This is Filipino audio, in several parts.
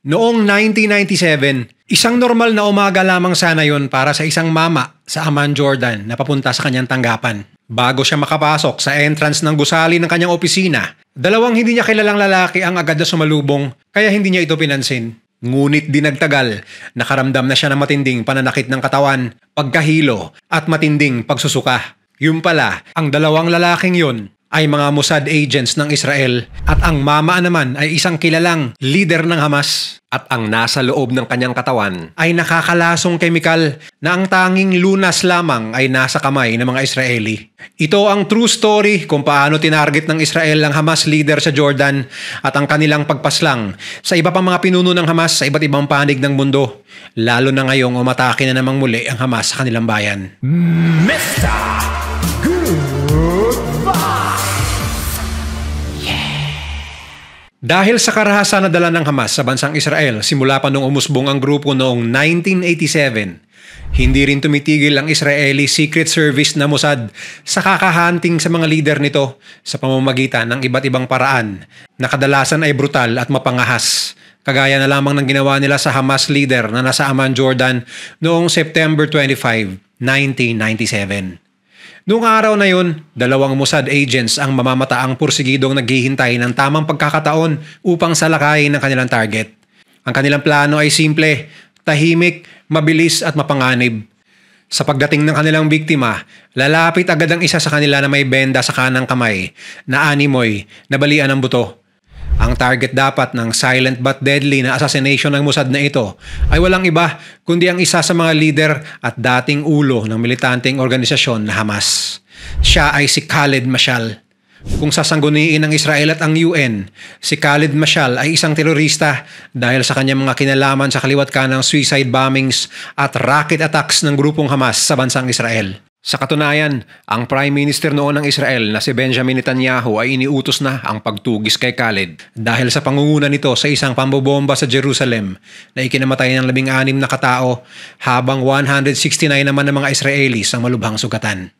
Noong 1997, isang normal na umaga lamang sana yon para sa isang mama sa Amman Jordan na papunta sa kanyang tanggapan. Bago siya makapasok sa entrance ng gusali ng kanyang opisina, dalawang hindi niya kilalang lalaki ang agad na sumalubong kaya hindi niya ito pinansin. Ngunit dinagtagal, nakaramdam na siya ng matinding pananakit ng katawan, pagkahilo at matinding pagsusuka. Yun pala, ang dalawang lalaking yon ay mga Mossad agents ng Israel at ang mama naman ay isang kilalang leader ng Hamas at ang nasa loob ng kanyang katawan ay nakakalasong kemikal na ang tanging lunas lamang ay nasa kamay ng mga Israeli. Ito ang true story kung paano tinarget ng Israel ang Hamas leader sa Jordan at ang kanilang pagpaslang sa iba pang mga pinuno ng Hamas sa iba't ibang panig ng mundo, lalo na ngayong umatake na namang muli ang Hamas sa kanilang bayan. Mr. Dahil sa karahasan na dala ng Hamas sa bansang Israel simula pa nung umusbong ang grupo noong 1987, hindi rin tumitigil ang Israeli Secret Service na Mossad sa kakahanting sa mga leader nito sa pamamagitan ng iba't ibang paraan na kadalasan ay brutal at mapangahas. Kagaya na lamang ng ginawa nila sa Hamas leader na nasa Amman, Jordan noong September 25, 1997. Noong araw na yun, dalawang Mossad agents ang mamamataang pursigidong naghihintay ng tamang pagkakataon upang salakayin ang kanilang target. Ang kanilang plano ay simple, tahimik, mabilis at mapanganib. Sa pagdating ng kanilang biktima, lalapit agad ang isa sa kanila na may benda sa kanang kamay, na animoy, nabalian ng buto ang target dapat ng silent but deadly na assassination ng Mossad na ito ay walang iba kundi ang isa sa mga leader at dating ulo ng militanteng organisasyon na Hamas. Siya ay si Khaled Mashal. Kung sasangguniin ng Israel at ang UN, si Khaled Mashal ay isang terorista dahil sa kanyang mga kinalaman sa kaliwat kanang suicide bombings at rocket attacks ng grupong Hamas sa bansang Israel. Sa katunayan, ang Prime Minister noon ng Israel na si Benjamin Netanyahu ay iniutos na ang pagtugis kay Khaled dahil sa pangunguna nito sa isang pambobomba sa Jerusalem na ikinamatay ng labing-anim na katao habang 169 naman ng mga Israelis ang malubhang sugatan.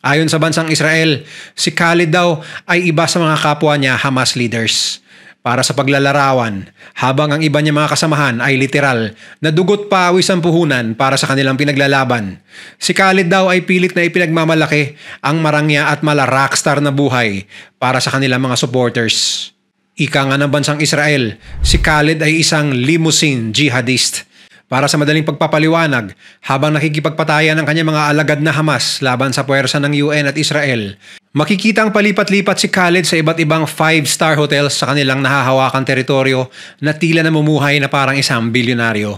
Ayon sa bansang Israel, si Khaled daw ay iba sa mga kapwa niya Hamas leaders para sa paglalarawan, habang ang iba niya mga kasamahan ay literal na dugot pawis ang puhunan para sa kanilang pinaglalaban. Si Khalid daw ay pilit na ipinagmamalaki ang marangya at mala rockstar na buhay para sa kanilang mga supporters. Ika nga ng bansang Israel, si Khalid ay isang limousine jihadist para sa madaling pagpapaliwanag habang nakikipagpatayan ng kanyang mga alagad na Hamas laban sa puwersa ng UN at Israel Makikita ang palipat-lipat si Khaled sa iba't ibang 5 star hotels sa kanilang nahahawakan teritoryo na tila namumuhay na parang isang bilyonaryo.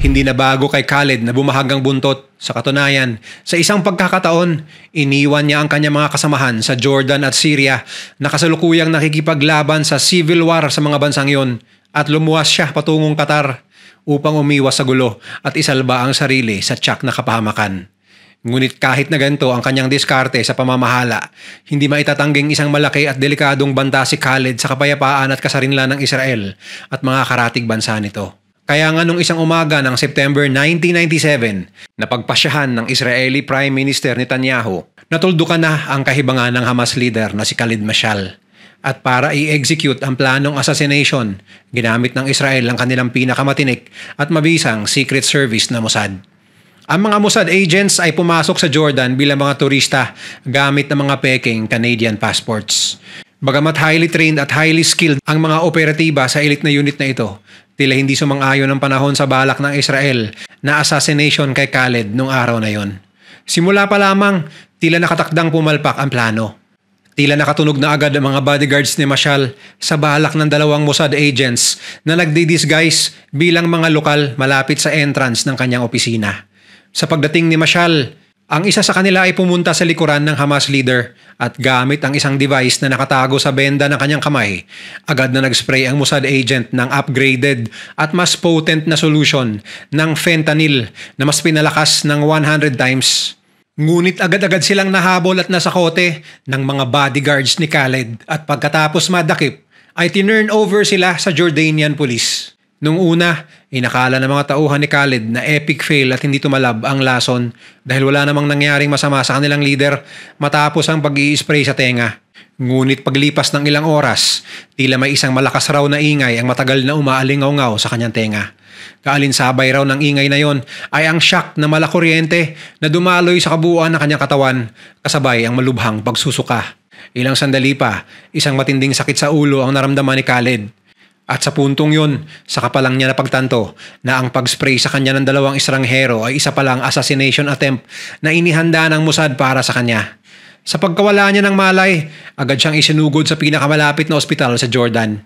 Hindi na bago kay Khaled na bumahagang buntot sa katunayan. Sa isang pagkakataon, iniwan niya ang kanyang mga kasamahan sa Jordan at Syria na kasalukuyang nakikipaglaban sa civil war sa mga bansang iyon at lumuwas siya patungong Qatar upang umiwas sa gulo at isalba ang sarili sa tsak na kapahamakan. Ngunit kahit na ganito ang kanyang diskarte sa pamamahala, hindi maitatangging isang malaki at delikadong banta si Khaled sa kapayapaan at kasarinlan ng Israel at mga karatig bansa nito. Kaya nga nung isang umaga ng September 1997, napagpasyahan ng Israeli Prime Minister Netanyahu, natuldukan na ang kahibangan ng Hamas leader na si Khalid Mashal. At para i-execute ang planong assassination, ginamit ng Israel ang kanilang pinakamatinik at mabisang Secret Service na Mossad. Ang mga Mossad agents ay pumasok sa Jordan bilang mga turista gamit ng mga peking Canadian passports. Bagamat highly trained at highly skilled ang mga operatiba sa elite na unit na ito, tila hindi sumang-ayon ng panahon sa balak ng Israel na assassination kay Khaled noong araw na yon. Simula pa lamang, tila nakatakdang pumalpak ang plano. Tila nakatunog na agad ang mga bodyguards ni Mashal sa balak ng dalawang Mossad agents na nagdi-disguise bilang mga lokal malapit sa entrance ng kanyang opisina. Sa pagdating ni Mashal, ang isa sa kanila ay pumunta sa likuran ng Hamas leader at gamit ang isang device na nakatago sa benda ng kanyang kamay, agad na nagspray ang Mossad agent ng upgraded at mas potent na solution ng fentanyl na mas pinalakas ng 100 times. Ngunit agad-agad silang nahabol at nasakote ng mga bodyguards ni Khaled at pagkatapos madakip ay tinurn over sila sa Jordanian police. Nung una, inakala ng mga tauhan ni Khaled na epic fail at hindi tumalab ang lason dahil wala namang nangyaring masama sa kanilang leader matapos ang pag spray sa tenga. Ngunit paglipas ng ilang oras, tila may isang malakas raw na ingay ang matagal na umaalingaw-ngaw sa kanyang tenga. Kaalinsabay raw ng ingay na yon ay ang shock na malakuryente na dumaloy sa kabuuan ng kanyang katawan kasabay ang malubhang pagsusuka. Ilang sandali pa, isang matinding sakit sa ulo ang naramdaman ni Khaled at sa puntong yun, saka pa lang niya napagtanto na ang pag-spray sa kanya ng dalawang istranghero ay isa pa lang assassination attempt na inihanda ng Mossad para sa kanya. Sa pagkawala niya ng malay, agad siyang isinugod sa pinakamalapit na ospital sa Jordan.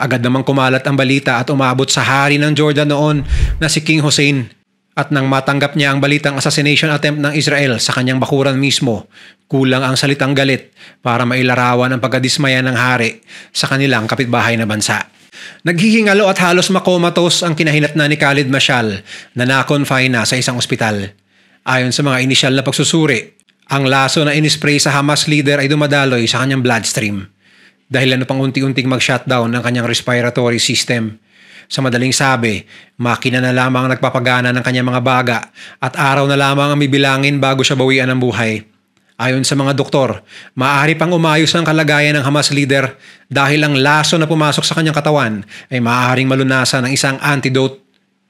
Agad namang kumalat ang balita at umabot sa hari ng Jordan noon na si King Hussein. At nang matanggap niya ang balitang assassination attempt ng Israel sa kanyang bakuran mismo, kulang ang salitang galit para mailarawan ang pagkadismaya ng hari sa kanilang kapitbahay na bansa. Naghihingalo at halos makomatos ang kinahinatna ni Khalid Mashal na na-confine na sa isang ospital. Ayon sa mga inisyal na pagsusuri, ang laso na inispray sa Hamas leader ay dumadaloy sa kanyang bloodstream dahil ano pang unti-unting mag-shutdown ang kanyang respiratory system. Sa madaling sabi, makina na lamang ang nagpapagana ng kanyang mga baga at araw na lamang ang bibilangin bago siya bawian ng buhay. Ayon sa mga doktor, maaari pang umayos ang kalagayan ng Hamas leader dahil ang laso na pumasok sa kanyang katawan ay maaaring malunasan ng isang antidote.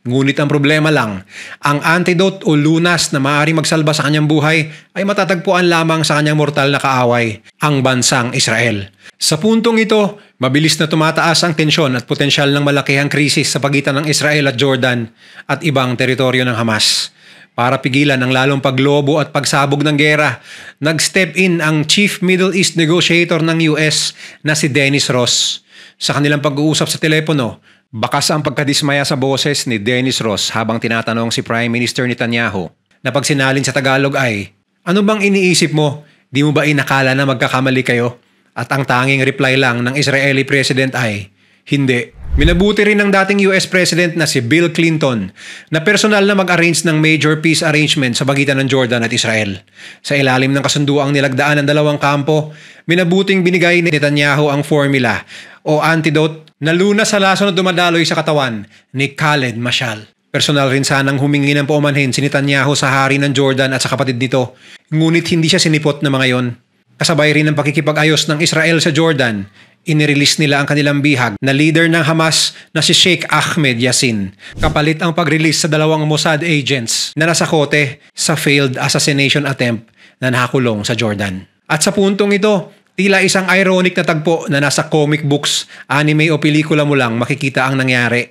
Ngunit ang problema lang, ang antidote o lunas na maaaring magsalba sa kanyang buhay ay matatagpuan lamang sa kanyang mortal na kaaway, ang bansang Israel. Sa puntong ito, mabilis na tumataas ang tensyon at potensyal ng malakihang krisis sa pagitan ng Israel at Jordan at ibang teritoryo ng Hamas. Para pigilan ang lalong paglobo at pagsabog ng gera, nag-step in ang Chief Middle East Negotiator ng US na si Dennis Ross. Sa kanilang pag-uusap sa telepono, bakas ang pagkadismaya sa boses ni Dennis Ross habang tinatanong si Prime Minister Netanyahu na pagsinalin sa Tagalog ay, Ano bang iniisip mo? Di mo ba inakala na magkakamali kayo? At ang tanging reply lang ng Israeli President ay, Hindi. Minabuti rin ng dating US President na si Bill Clinton na personal na mag-arrange ng major peace arrangement sa pagitan ng Jordan at Israel. Sa ilalim ng kasunduang nilagdaan ng dalawang kampo, minabuting binigay ni Netanyahu ang formula o antidote na luna sa laso na dumadaloy sa katawan ni Khaled Mashal. Personal rin sanang humingi ng paumanhin si Netanyahu sa hari ng Jordan at sa kapatid nito, ngunit hindi siya sinipot na mga yon. Kasabay rin ng pakikipag-ayos ng Israel sa Jordan, inirelease nila ang kanilang bihag na leader ng Hamas na si Sheikh Ahmed Yassin. Kapalit ang pag-release sa dalawang Mossad agents na nasa kote sa failed assassination attempt na nakakulong sa Jordan. At sa puntong ito, tila isang ironic na tagpo na nasa comic books, anime o pelikula mo lang makikita ang nangyari.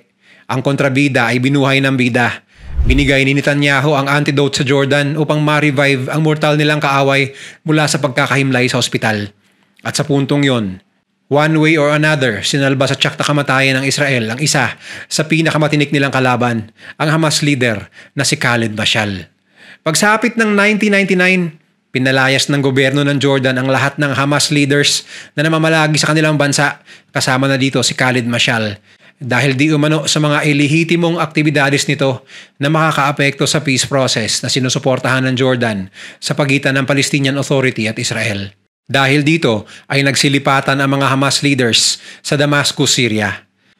Ang kontrabida ay binuhay ng bida. Binigay ni Netanyahu ang antidote sa Jordan upang ma-revive ang mortal nilang kaaway mula sa pagkakahimlay sa ospital. At sa puntong yon, One way or another, sinalba sa tsak kamatayan ng Israel ang isa sa pinakamatinik nilang kalaban, ang Hamas leader na si Khaled Bashal. Pagsapit ng 1999, pinalayas ng gobyerno ng Jordan ang lahat ng Hamas leaders na namamalagi sa kanilang bansa, kasama na dito si Khaled Bashal. Dahil di umano sa mga ilihitimong aktibidades nito na makakaapekto sa peace process na sinusuportahan ng Jordan sa pagitan ng Palestinian Authority at Israel. Dahil dito ay nagsilipatan ang mga Hamas leaders sa Damascus, Syria.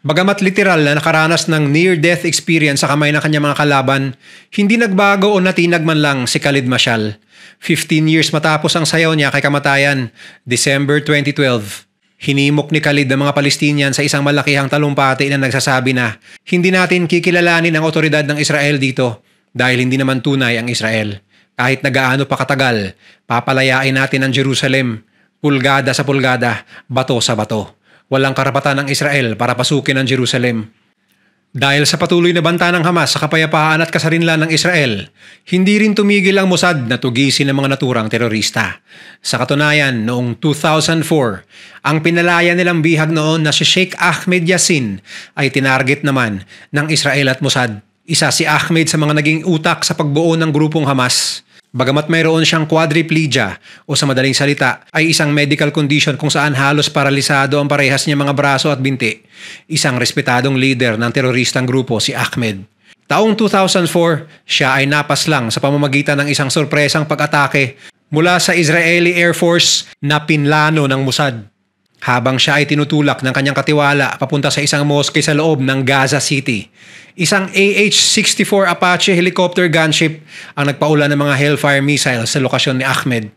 Bagamat literal na nakaranas ng near-death experience sa kamay ng kanyang mga kalaban, hindi nagbago o natinag man lang si Khalid Mashal. 15 years matapos ang sayaw niya kay kamatayan, December 2012. Hinimok ni Khalid ang mga Palestinian sa isang malakihang talumpati na nagsasabi na hindi natin kikilalanin ang otoridad ng Israel dito dahil hindi naman tunay ang Israel. Kahit nagaano pa katagal, papalayain natin ang Jerusalem, pulgada sa pulgada, bato sa bato. Walang karapatan ng Israel para pasukin ang Jerusalem. Dahil sa patuloy na banta ng Hamas sa kapayapaan at kasarinlan ng Israel, hindi rin tumigil ang Mossad na tugisin ng mga naturang terorista. Sa katunayan, noong 2004, ang pinalaya nilang bihag noon na si Sheikh Ahmed Yassin ay tinarget naman ng Israel at Mossad. Isa si Ahmed sa mga naging utak sa pagbuo ng grupong Hamas. Bagamat mayroon siyang quadriplegia o sa madaling salita ay isang medical condition kung saan halos paralisado ang parehas niya mga braso at binti, isang respetadong leader ng teroristang grupo si Ahmed. Taong 2004, siya ay napaslang sa pamamagitan ng isang sorpresang pag-atake mula sa Israeli Air Force na pinlano ng Mossad habang siya ay tinutulak ng kanyang katiwala papunta sa isang mosque sa loob ng Gaza City. Isang AH-64 Apache helicopter gunship ang nagpaulan ng mga Hellfire missiles sa lokasyon ni Ahmed.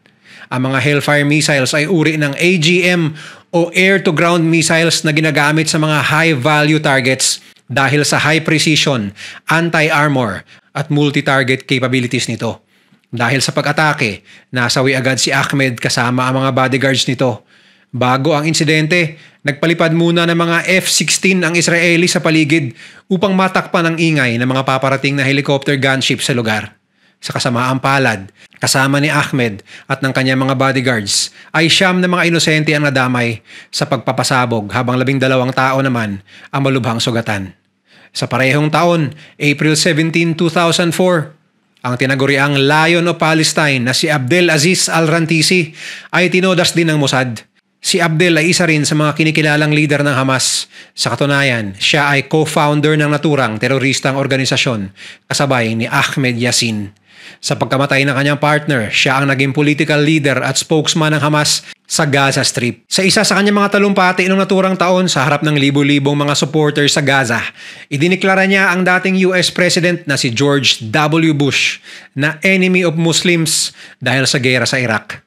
Ang mga Hellfire missiles ay uri ng AGM o air-to-ground missiles na ginagamit sa mga high-value targets dahil sa high precision, anti-armor at multi-target capabilities nito. Dahil sa pag-atake, nasawi agad si Ahmed kasama ang mga bodyguards nito Bago ang insidente, nagpalipad muna ng mga F-16 ang Israeli sa paligid upang matakpan ang ingay ng mga paparating na helicopter gunship sa lugar. Sa kasamaang palad, kasama ni Ahmed at ng kanyang mga bodyguards, ay siyam na mga inosente ang nadamay sa pagpapasabog habang labing dalawang tao naman ang malubhang sugatan. Sa parehong taon, April 17, 2004, ang tinaguriang Lion of Palestine na si Abdel Aziz Al-Rantisi ay tinodas din ng Mossad Si Abdel ay isa rin sa mga kinikilalang leader ng Hamas. Sa katunayan, siya ay co-founder ng naturang teroristang organisasyon kasabay ni Ahmed Yassin. Sa pagkamatay ng kanyang partner, siya ang naging political leader at spokesman ng Hamas sa Gaza Strip. Sa isa sa kanyang mga talumpati noong naturang taon sa harap ng libo-libong mga supporters sa Gaza, idiniklara niya ang dating US President na si George W. Bush na enemy of Muslims dahil sa gera sa Iraq.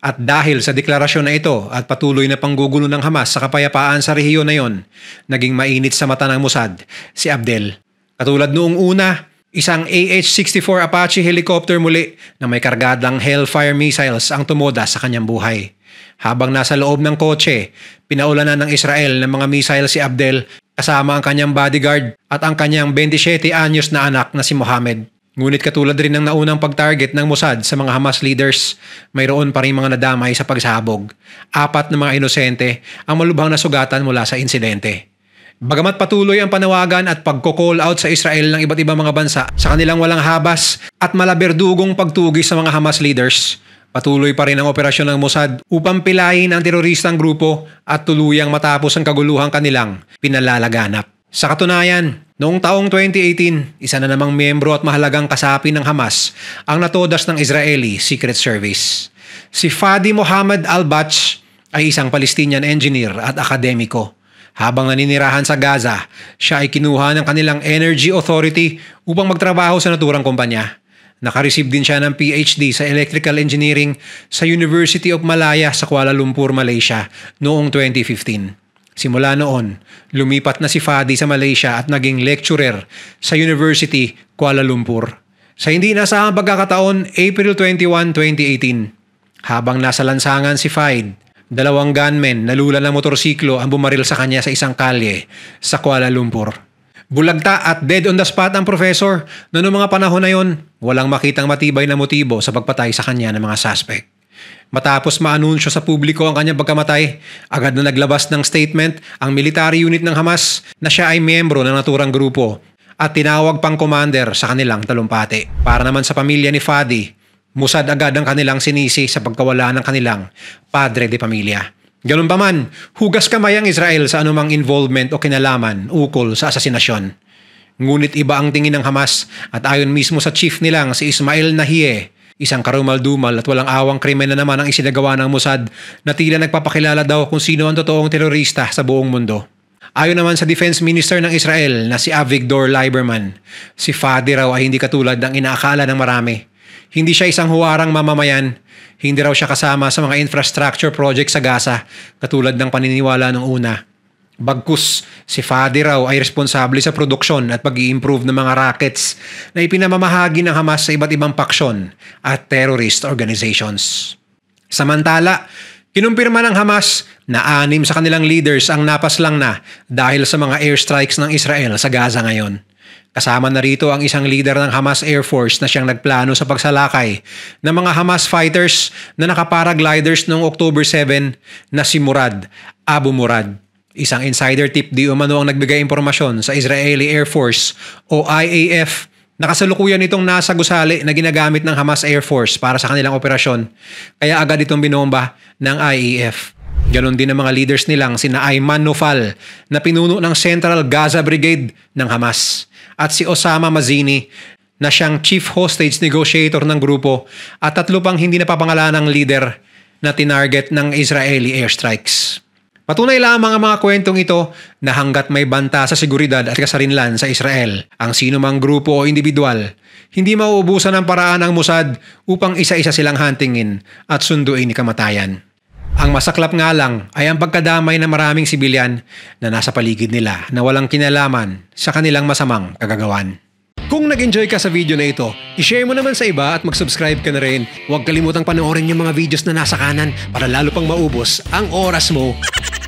At dahil sa deklarasyon na ito at patuloy na panggugulo ng Hamas sa kapayapaan sa rehiyon na yon, naging mainit sa mata ng Mossad si Abdel. Katulad noong una, isang AH-64 Apache helicopter muli na may kargadang Hellfire missiles ang tumoda sa kanyang buhay. Habang nasa loob ng kotse, pinaulanan ng Israel ng mga missile si Abdel kasama ang kanyang bodyguard at ang kanyang 27 anyos na anak na si Mohammed. Ngunit katulad rin ng naunang pag-target ng Mossad sa mga Hamas leaders, mayroon pa rin mga nadamay sa pagsabog. Apat na mga inosente ang malubhang nasugatan mula sa insidente. Bagamat patuloy ang panawagan at pagko-call out sa Israel ng iba't ibang mga bansa sa kanilang walang habas at malaberdugong pagtugis sa mga Hamas leaders, patuloy pa rin ang operasyon ng Mossad upang pilayin ang teroristang grupo at tuluyang matapos ang kaguluhan kanilang pinalalaganap. Sa katunayan, Noong taong 2018, isa na namang miyembro at mahalagang kasapi ng Hamas ang natodas ng Israeli Secret Service. Si Fadi Mohammed al-Bach ay isang Palestinian engineer at akademiko. Habang naninirahan sa Gaza, siya ay kinuha ng kanilang Energy Authority upang magtrabaho sa naturang kumpanya. Nakareceive din siya ng PhD sa Electrical Engineering sa University of Malaya sa Kuala Lumpur, Malaysia noong 2015. Simula noon, lumipat na si Fadi sa Malaysia at naging lecturer sa University Kuala Lumpur. Sa hindi nasahang pagkakataon, April 21, 2018, habang nasa lansangan si Fadi, dalawang gunmen nalula ng motorsiklo ang bumaril sa kanya sa isang kalye sa Kuala Lumpur. Bulagta at dead on the spot ang professor na noong mga panahon na yon, walang makitang matibay na motibo sa pagpatay sa kanya ng mga suspect. Matapos maanunsyo sa publiko ang kanyang pagkamatay, agad na naglabas ng statement ang military unit ng Hamas na siya ay miyembro ng naturang grupo at tinawag pang commander sa kanilang talumpati. Para naman sa pamilya ni Fadi, musad agad ang kanilang sinisi sa pagkawala ng kanilang padre de pamilya. Ganun pa man, hugas kamay ang Israel sa anumang involvement o kinalaman ukol sa asasinasyon. Ngunit iba ang tingin ng Hamas at ayon mismo sa chief nilang si Ismail Nahieh, Isang karumaldumal at walang awang krimen na naman ang isinagawa ng Mossad na tila nagpapakilala daw kung sino ang totoong terorista sa buong mundo. Ayon naman sa Defense Minister ng Israel na si Avigdor Lieberman, si Fadi raw ay hindi katulad ng inaakala ng marami. Hindi siya isang huwarang mamamayan, hindi raw siya kasama sa mga infrastructure project sa Gaza katulad ng paniniwala ng una Bagkus, si Fadi raw ay responsable sa produksyon at pag improve ng mga rockets na ipinamamahagi ng Hamas sa iba't ibang paksyon at terrorist organizations. Samantala, kinumpirma ng Hamas na anim sa kanilang leaders ang napaslang na dahil sa mga airstrikes ng Israel sa Gaza ngayon. Kasama na rito ang isang leader ng Hamas Air Force na siyang nagplano sa pagsalakay ng mga Hamas fighters na nakaparagliders noong October 7 na si Murad Abu Murad. Isang insider tip di umano ang nagbigay impormasyon sa Israeli Air Force o IAF na kasalukuyan itong nasa gusali na ginagamit ng Hamas Air Force para sa kanilang operasyon. Kaya agad itong binomba ng IAF. Ganon din ang mga leaders nilang sina Ayman Nofal na pinuno ng Central Gaza Brigade ng Hamas at si Osama Mazini na siyang chief hostage negotiator ng grupo at tatlo pang hindi napapangalanang leader na tinarget ng Israeli airstrikes. Patunay lamang ang mga kwentong ito na hanggat may banta sa seguridad at kasarinlan sa Israel, ang sinumang grupo o individual, hindi mauubusan ng paraan ang Mossad upang isa-isa silang huntingin at sunduin ni kamatayan. Ang masaklap nga lang ay ang pagkadamay ng maraming sibilyan na nasa paligid nila na walang kinalaman sa kanilang masamang kagagawan. Kung nag-enjoy ka sa video na ito, ishare mo naman sa iba at mag-subscribe ka na rin. Huwag kalimutang panoorin yung mga videos na nasa kanan para lalo pang maubos ang oras mo